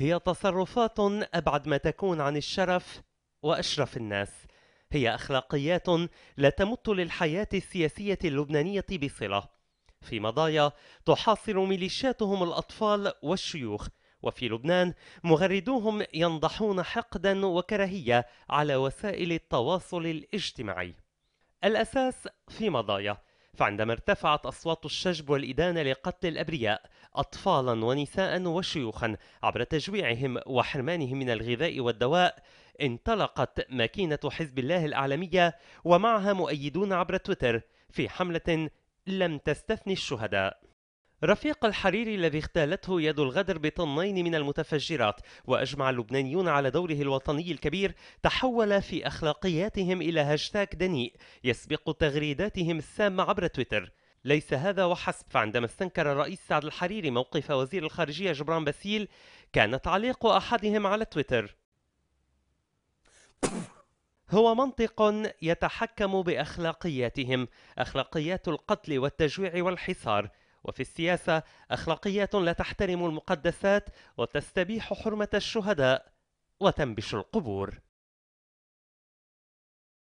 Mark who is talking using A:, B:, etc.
A: هي تصرفات أبعد ما تكون عن الشرف وأشرف الناس هي أخلاقيات لا تمت للحياة السياسية اللبنانية بصلة في مضايا تحاصر ميليشياتهم الأطفال والشيوخ وفي لبنان مغردوهم ينضحون حقدا وكراهية على وسائل التواصل الاجتماعي الأساس في مضايا فعندما ارتفعت أصوات الشجب والإدانة لقتل الأبرياء أطفالا ونساء وشيوخا عبر تجويعهم وحرمانهم من الغذاء والدواء انطلقت ماكينة حزب الله الأعلامية ومعها مؤيدون عبر تويتر في حملة لم تستثني الشهداء رفيق الحريري الذي اغتالته يد الغدر بطنين من المتفجرات وأجمع اللبنانيون على دوره الوطني الكبير تحول في أخلاقياتهم إلى هاشتاغ دنيء يسبق تغريداتهم السامة عبر تويتر ليس هذا وحسب فعندما استنكر الرئيس سعد الحريري موقف وزير الخارجية جبران باسيل كان تعليق أحدهم على تويتر هو منطق يتحكم باخلاقياتهم اخلاقيات القتل والتجويع والحصار وفي السياسة أخلاقيات لا تحترم المقدسات وتستبيح حرمة الشهداء وتنبش القبور